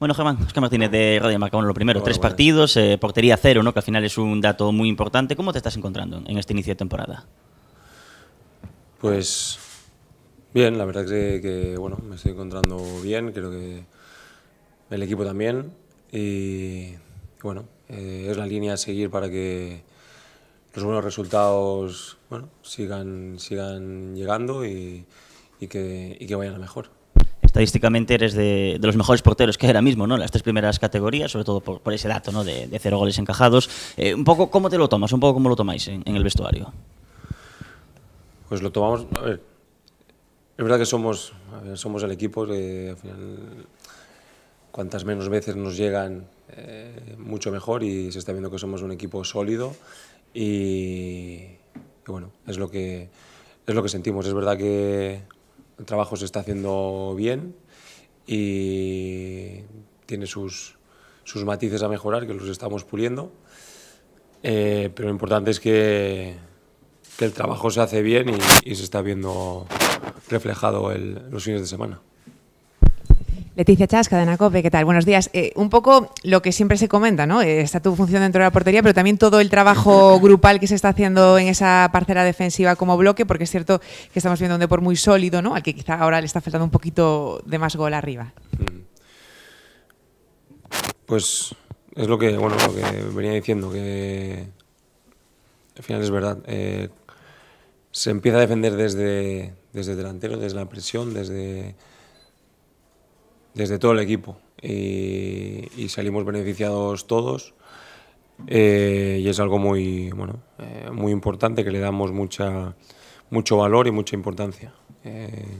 Bueno, Germán, Oscar Martínez de Radio Marca, lo primero, tres partidos, eh, portería cero, ¿no? que al final es un dato muy importante. ¿Cómo te estás encontrando en este inicio de temporada? Pues bien, la verdad que, que bueno, me estoy encontrando bien, creo que el equipo también. Y bueno, eh, es la línea a seguir para que los buenos resultados bueno, sigan, sigan llegando y que vayan a mejor estadísticamente eres de, los mejores porteros que hay ahora mismo, ¿no? Las tres primeras categorías, sobre todo por, ese dato, De, cero goles encajados. Eh, un poco, ¿cómo te lo tomas? Un poco, ¿cómo lo tomáis en, el vestuario? Pues lo tomamos. es verdad que somos, somos el equipo que al final, cuantas menos veces nos llegan, eh, mucho mejor y se está viendo que somos un equipo sólido y, bueno, es lo que es lo que sentimos. Es verdad que el trabajo se está haciendo bien y tiene sus, matices a mejorar, que los estamos puliendo. Eh, pero lo importante es que, el trabajo se hace bien y, se está viendo reflejado el, los fines de semana. Leticia Chasca, de Cope, ¿qué tal? Buenos días. Eh, un poco lo que siempre se comenta, ¿no? Eh, está tu función dentro de la portería, pero también todo el trabajo grupal que se está haciendo en esa parcela defensiva como bloque, porque es cierto que estamos viendo un deporte muy sólido, ¿no? Al que quizá ahora le está faltando un poquito de más gol arriba. Mm. Pues es lo que, bueno, lo que venía diciendo, que al final es verdad. Eh, se empieza a defender desde, desde delantero, desde la presión, desde desde todo el equipo y, salimos beneficiados todos. Eh, y es algo muy, bueno, eh, muy importante que le damos mucha, mucho valor y mucha importancia. Eh,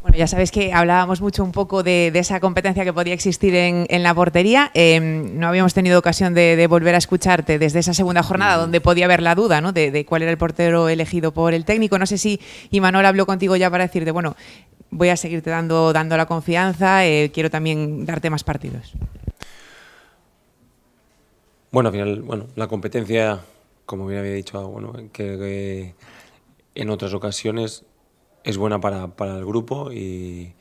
bueno, ya sabes que hablábamos mucho un poco de, esa competencia que podía existir en, la portería. Em, no habíamos tenido ocasión de, volver a escucharte desde esa segunda jornada, donde podía haber la duda ¿no? de, de, cuál era el portero elegido por el técnico. No sé si Imanol habló contigo ya para decirte, bueno, voy a seguirte dando, dando la confianza, eh, quiero también darte más partidos. Bueno, al final, bueno, la competencia, como bien había dicho, bueno, que, en otras ocasiones es buena para, el grupo y,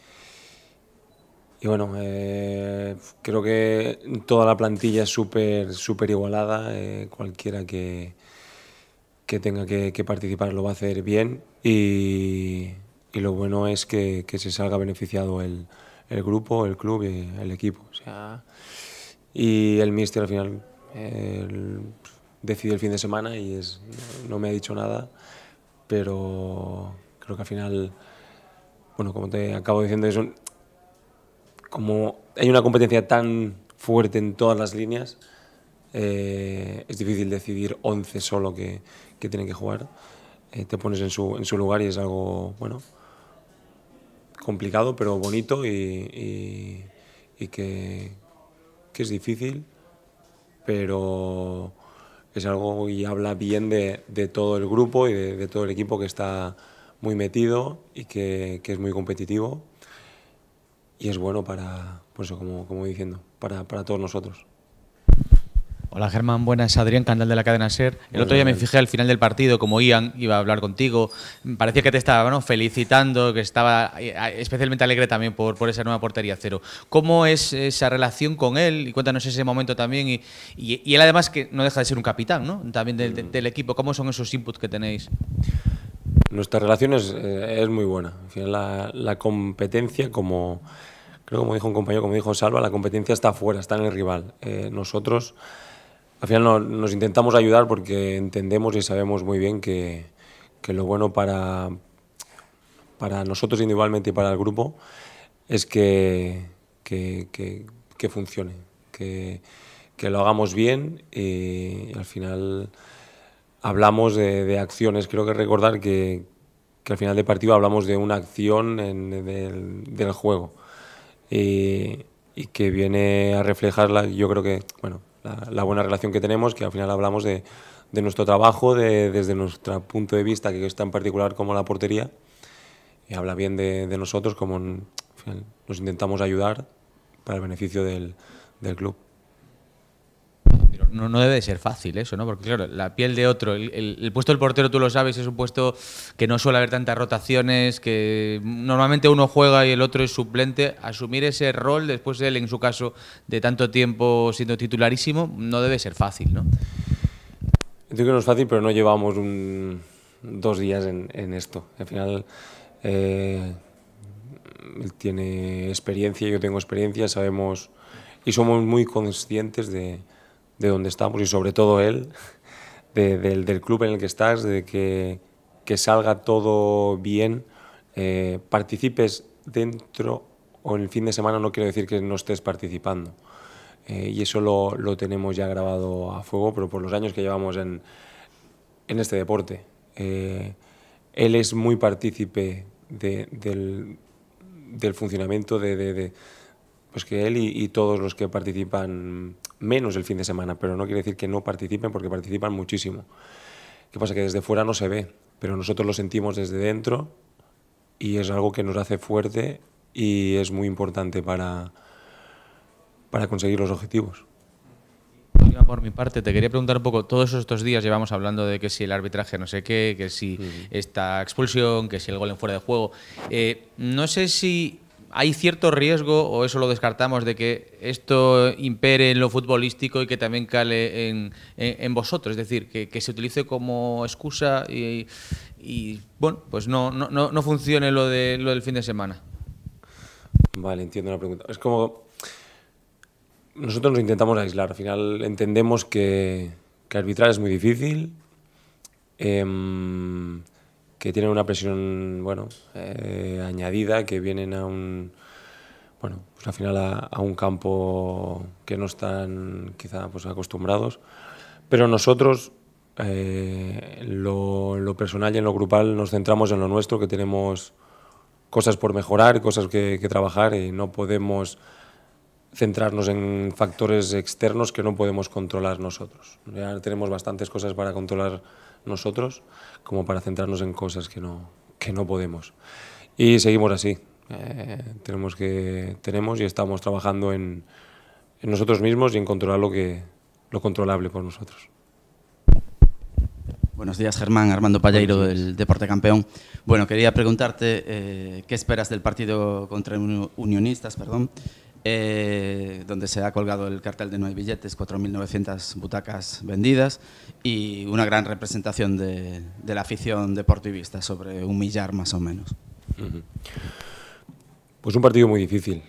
y bueno, eh, creo que toda la plantilla es súper igualada. Eh, cualquiera que, que tenga que, que, participar lo va a hacer bien. Y, y lo bueno es que, que se salga beneficiado el, el, grupo, el club y el equipo. O sea, y el míster al final decide el fin de semana y es, no me ha dicho nada, pero creo que al final, bueno, como te acabo diciendo, es como hay una competencia tan fuerte en todas las líneas, eh, es difícil decidir 11 solo que, que tienen que jugar. Eh, te pones en su, en su lugar y es algo, bueno, complicado, pero bonito y, que, es difícil, pero es algo y habla bien de, todo el grupo y de, todo el equipo que está muy metido y que, es muy competitivo. Y es bueno para, pues como, como diciendo, para todos nosotros. Hola Germán, buenas. Adrián Candal de la cadena SER. El otro día me fijé al final del partido, como Ian iba a hablar contigo, parecía que te estaba felicitando, que estaba eh, especialmente alegre también por, por esa nueva portería cero. ¿Cómo es esa relación con él? Y cuéntanos ese momento también. Y, él además que no deja de ser un capitán ¿no? también del, equipo. ¿Cómo son esos inputs que tenéis? Nuestra relación es, eh, muy buena. la, competencia como... Creo como dijo un compañero, como dijo Salva, la competencia está afuera, está en el rival. Eh, nosotros al final nos intentamos ayudar porque entendemos y sabemos muy bien que, lo bueno para, para nosotros individualmente y para el grupo es que, que, funcione, que, lo hagamos bien y, al final hablamos de, acciones. Creo que recordar que, al final de partido hablamos de una acción en, del, juego y, y que viene a reflejarla, yo creo que, bueno, la, buena relación que tenemos, que al final hablamos de, de nuestro trabajo, de, desde nuestro punto de vista, que es tan particular como la portería, y habla bien de, nosotros, como nos intentamos ayudar para el beneficio del, del club no, debe ser fácil eso, ¿no? Porque claro, la piel de otro, el, puesto del portero, tú lo sabes, es un puesto que no suele haber tantas rotaciones, que normalmente uno juega y el otro es suplente. Asumir ese rol después de él, en su caso, de tanto tiempo siendo titularísimo, no debe ser fácil, ¿no? Yo creo que no es fácil, pero no llevamos dos días en, esto. Al final... Eh, él tiene experiencia, yo tengo experiencia, sabemos y somos muy conscientes de, de donde estamos y sobre todo él, del, club en el que estás, de que, salga todo bien, eh, participes dentro o en el fin de semana no quiero decir que no estés participando. Eh, y eso lo, tenemos ya grabado a fuego, pero por los años que llevamos en, este deporte. Eh, él es muy partícipe del, funcionamiento de, pues que él y, y todos los que participan menos el fin de semana, pero no quiere decir que no participen porque participan muchísimo. ¿Qué pasa? Que desde fuera no se ve, pero nosotros lo sentimos desde dentro y es algo que nos hace fuerte y es muy importante para, para conseguir los objetivos. Por mi parte, te quería preguntar un poco, todos estos días llevamos hablando de que si el arbitraje no sé qué, que si esta expulsión, que si el gol en fuera de juego. Eh, no sé si ¿Hay cierto riesgo, o eso lo descartamos, de que esto impere en lo futbolístico y que también cale en, vosotros? Es decir, que, se utilice como excusa y, bueno, pues no, no, funcione lo, de, lo del fin de semana. Vale, entiendo la pregunta. Es como. Nosotros nos intentamos aislar. Al final entendemos que, que arbitrar es muy difícil. Em, que tienen una presión bueno eh, añadida, que vienen a un bueno, pues al final a, un campo que no están quizá pues acostumbrados. Pero nosotros, eh, lo, personal y en lo grupal, nos centramos en lo nuestro, que tenemos cosas por mejorar, cosas que, que trabajar y no podemos centrarnos en factores externos que no podemos controlar nosotros. Ya tenemos bastantes cosas para controlar nosotros como para centrarnos en cosas que no, que no podemos. Y seguimos así. Eh, tenemos, que, tenemos y estamos trabajando en, nosotros mismos y en controlar lo, que, lo controlable por nosotros. Buenos días, Germán. Armando Palleiro, del Deporte Campeón. Bueno, quería preguntarte eh, qué esperas del partido contra Unionistas, perdón, eh, donde se ha colgado el cartel de nueve billetes, 4.900 butacas vendidas y una gran representación de, la afición deportivista, sobre un millar más o menos. Pues un partido muy difícil.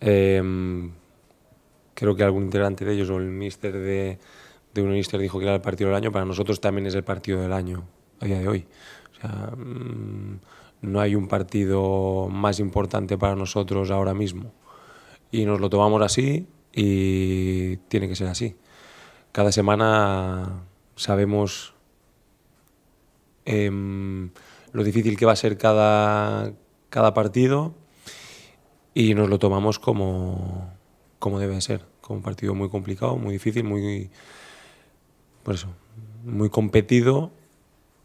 Em, creo que algún integrante de ellos o el mister de, un mister dijo que era el partido del año. Para nosotros también es el partido del año a día de hoy. O sea, mm, no hay un partido más importante para nosotros ahora mismo. Y nos lo tomamos así y tiene que ser así. Cada semana sabemos em, lo difícil que va a ser cada, cada partido y nos lo tomamos como, como debe ser, como un partido muy complicado, muy difícil, muy, por eso, muy competido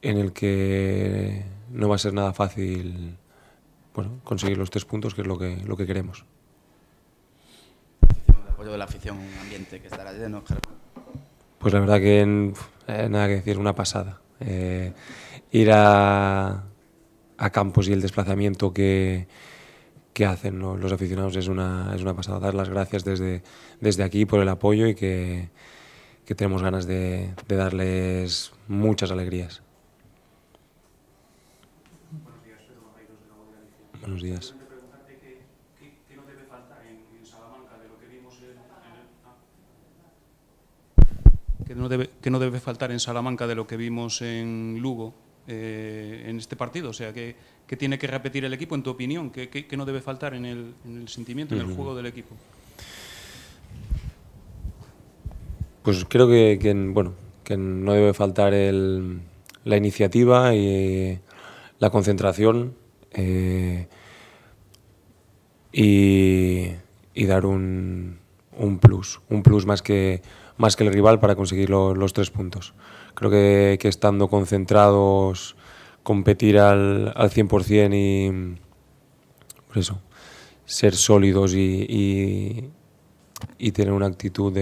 en el que no va a ser nada fácil bueno, conseguir los tres puntos, que es lo que, lo que queremos. El apoyo de la afición, ambiente que estará lleno, Pues la verdad que eh, nada que decir, una pasada. Eh, ir a, a, campos y el desplazamiento que, hacen los aficionados es una, es una pasada. Dar las gracias desde, desde aquí por el apoyo y que, tenemos ganas de darles muchas alegrías. Buenos días. ¿Qué no, debe, no debe faltar en Salamanca de lo que vimos en Lugo eh, en este partido? O sea, ¿qué, tiene que repetir el equipo, en tu opinión? ¿Qué, no debe faltar en el, en el sentimiento, en el juego del equipo? Pues creo que, que, bueno, que no debe faltar el, la iniciativa y la concentración eh, y, dar un, plus, un plus más que, más que el rival para conseguir los tres puntos. Creo que, estando concentrados, competir al, al 100% y pues eso, ser sólidos y, tener una actitud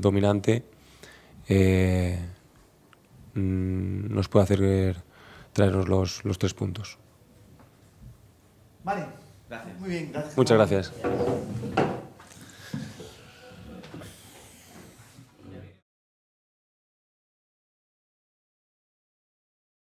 dominante eh, mm, nos puede hacer traernos los tres puntos. Vale. Gracias. Muy bien, gracias. Muchas gracias.